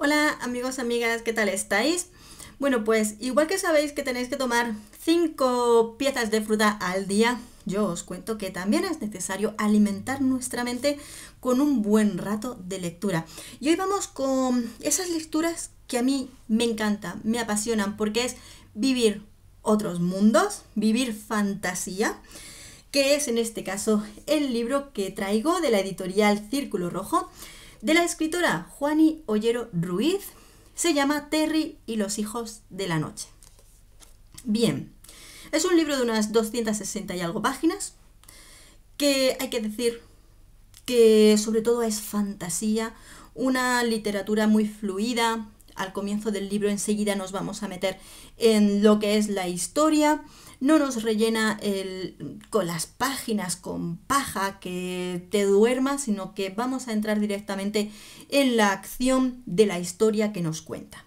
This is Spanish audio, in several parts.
Hola amigos, amigas, ¿qué tal estáis? Bueno, pues igual que sabéis que tenéis que tomar cinco piezas de fruta al día, yo os cuento que también es necesario alimentar nuestra mente con un buen rato de lectura. Y hoy vamos con esas lecturas que a mí me encantan, me apasionan, porque es vivir otros mundos, vivir fantasía, que es en este caso el libro que traigo de la editorial Círculo Rojo de la escritora Juani Ollero Ruiz, se llama Terry y los hijos de la noche. Bien, es un libro de unas 260 y algo páginas, que hay que decir que sobre todo es fantasía, una literatura muy fluida. Al comienzo del libro enseguida nos vamos a meter en lo que es la historia no nos rellena el, con las páginas, con paja, que te duerma, sino que vamos a entrar directamente en la acción de la historia que nos cuenta.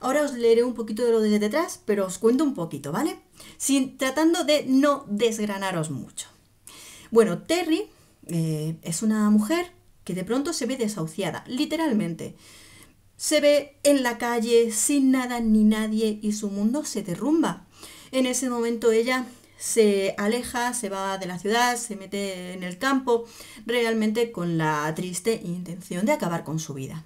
Ahora os leeré un poquito de lo de detrás, pero os cuento un poquito, ¿vale? Sin, tratando de no desgranaros mucho. Bueno, Terry eh, es una mujer que de pronto se ve desahuciada, literalmente. Se ve en la calle sin nada ni nadie y su mundo se derrumba en ese momento ella se aleja, se va de la ciudad, se mete en el campo, realmente con la triste intención de acabar con su vida.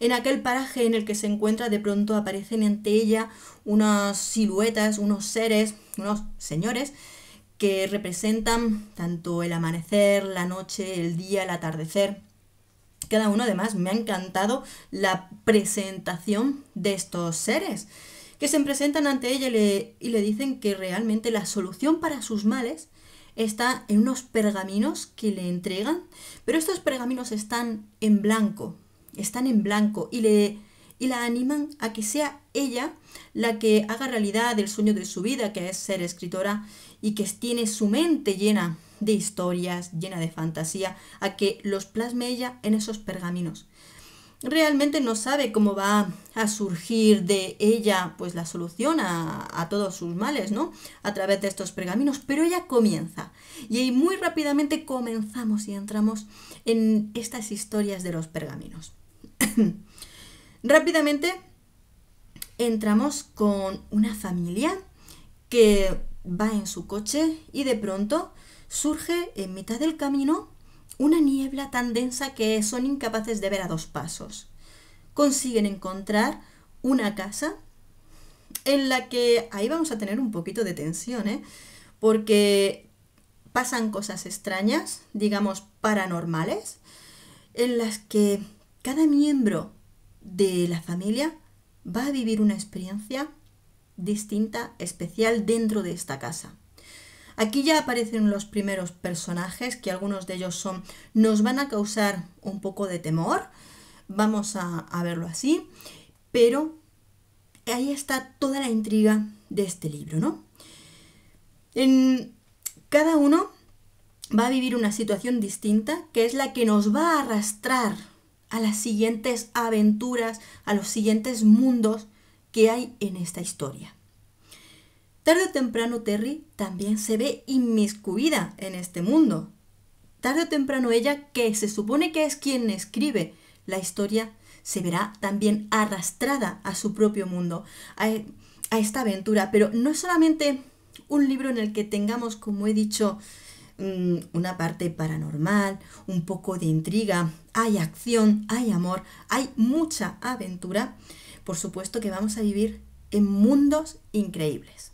En aquel paraje en el que se encuentra de pronto aparecen ante ella unas siluetas, unos seres, unos señores que representan tanto el amanecer, la noche, el día, el atardecer. Cada uno además me ha encantado la presentación de estos seres que se presentan ante ella y le, dicen que realmente la solución para sus males está en unos pergaminos que le entregan, pero estos pergaminos están en blanco, están en blanco y le y la animan a que sea ella la que haga realidad el sueño de su vida, que es ser escritora y que tiene su mente llena de historias, llena de fantasía, a que los plasme ella en esos pergaminos realmente no sabe cómo va a surgir de ella pues la solución a, a, todos sus males, ¿no? A través de estos pergaminos, pero ella comienza. Y ahí muy rápidamente comenzamos y entramos en estas historias de los pergaminos. rápidamente entramos con una familia que va en su coche y de pronto surge en mitad del camino una niebla tan densa que son incapaces de ver a dos pasos. Consiguen encontrar una casa en la que ahí vamos a tener un poquito de tensión, ¿eh? porque pasan cosas extrañas, digamos paranormales, en las que cada miembro de la familia va a vivir una experiencia distinta, especial dentro de esta casa. Aquí ya aparecen los primeros personajes, que algunos de ellos son, nos van a causar un poco de temor, vamos a, verlo así, pero ahí está toda la intriga de este libro, ¿no? En cada uno va a vivir una situación distinta que es la que nos va a arrastrar a las siguientes aventuras, a los siguientes mundos que hay en esta historia. Tarde o temprano Terry también se ve inmiscuida en este mundo. Tarde o temprano ella, que se supone que es quien escribe la historia, se verá también arrastrada a su propio mundo, a, e, a esta aventura. Pero no es solamente un libro en el que tengamos, como he dicho, mm, una parte paranormal, un poco de intriga, hay acción, hay amor, hay mucha aventura, por supuesto que vamos a vivir en mundos increíbles.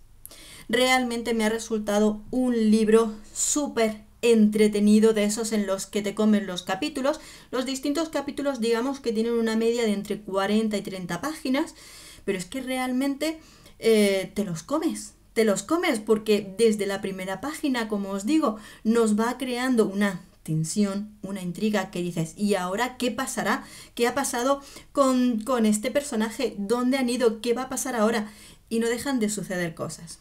Realmente me ha resultado un libro súper entretenido de esos en los que te comen los capítulos. Los distintos capítulos digamos que tienen una media de entre 40 y 30 páginas, pero es que realmente eh, te los comes. Te los comes porque desde la primera página, como os digo, nos va creando una tensión, una intriga que dices, ¿y ahora qué pasará? ¿Qué ha pasado con, con este personaje? ¿Dónde han ido? ¿Qué va a pasar ahora? Y no dejan de suceder cosas.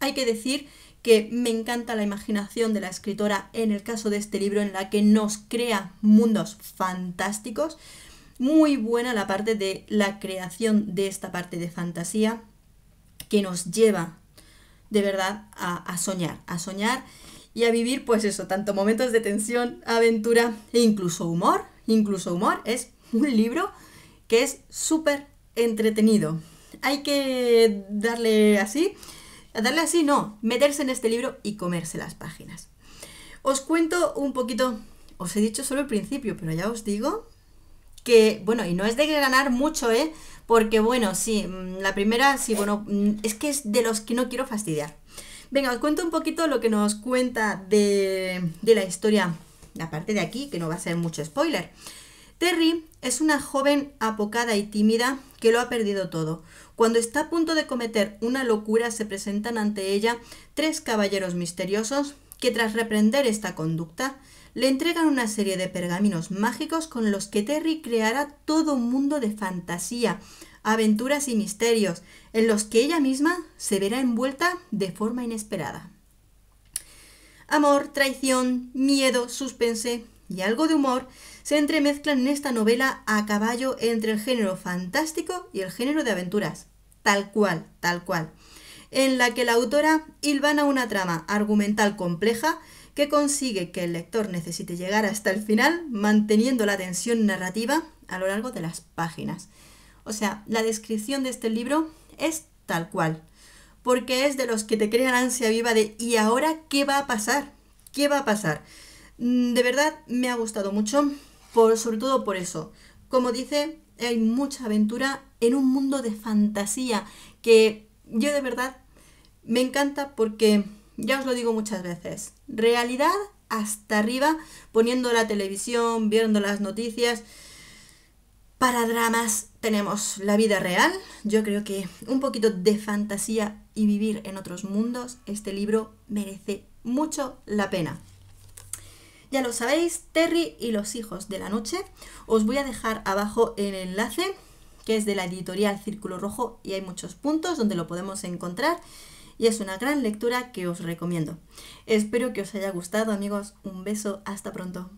Hay que decir que me encanta la imaginación de la escritora en el caso de este libro en la que nos crea mundos fantásticos. Muy buena la parte de la creación de esta parte de fantasía que nos lleva de verdad a, soñar, a soñar y a vivir pues eso, tanto momentos de tensión, aventura e incluso humor. Incluso humor es un libro que es súper entretenido. Hay que darle así darle así no, meterse en este libro y comerse las páginas. Os cuento un poquito, os he dicho solo el principio, pero ya os digo que, bueno, y no es de ganar mucho, ¿eh? Porque, bueno, sí, mm, la primera, sí, bueno, mm, es que es de los que no quiero fastidiar. Venga, os cuento un poquito lo que nos cuenta de, de la historia, la parte de aquí, que no va a ser mucho spoiler. Terry es una joven apocada y tímida que lo ha perdido todo. Cuando está a punto de cometer una locura se presentan ante ella tres caballeros misteriosos que tras reprender esta conducta le entregan una serie de pergaminos mágicos con los que Terry creará todo un mundo de fantasía, aventuras y misterios en los que ella misma se verá envuelta de forma inesperada. Amor, traición, miedo, suspense, y algo de humor se entremezclan en esta novela a caballo entre el género fantástico y el género de aventuras. Tal cual, tal cual. En la que la autora hilvana una trama argumental compleja que consigue que el lector necesite llegar hasta el final manteniendo la tensión narrativa a lo largo de las páginas. O sea, la descripción de este libro es tal cual, porque es de los que te crean ansia viva de ¿y ahora qué va a pasar? ¿Qué va a pasar? Mm, de verdad me ha gustado mucho, por, sobre todo por eso. Como dice, hay mucha aventura en un mundo de fantasía que yo de verdad me encanta porque, ya os lo digo muchas veces, realidad hasta arriba, poniendo la televisión, viendo las noticias. Para dramas tenemos la vida real, yo creo que un poquito de fantasía y vivir en otros mundos, este libro merece mucho la pena. Ya lo sabéis, Terry y los hijos de la noche. Os voy a dejar abajo el enlace que es de la editorial Círculo Rojo y hay muchos puntos donde lo podemos encontrar y es una gran lectura que os recomiendo. Espero que os haya gustado amigos, un beso, hasta pronto.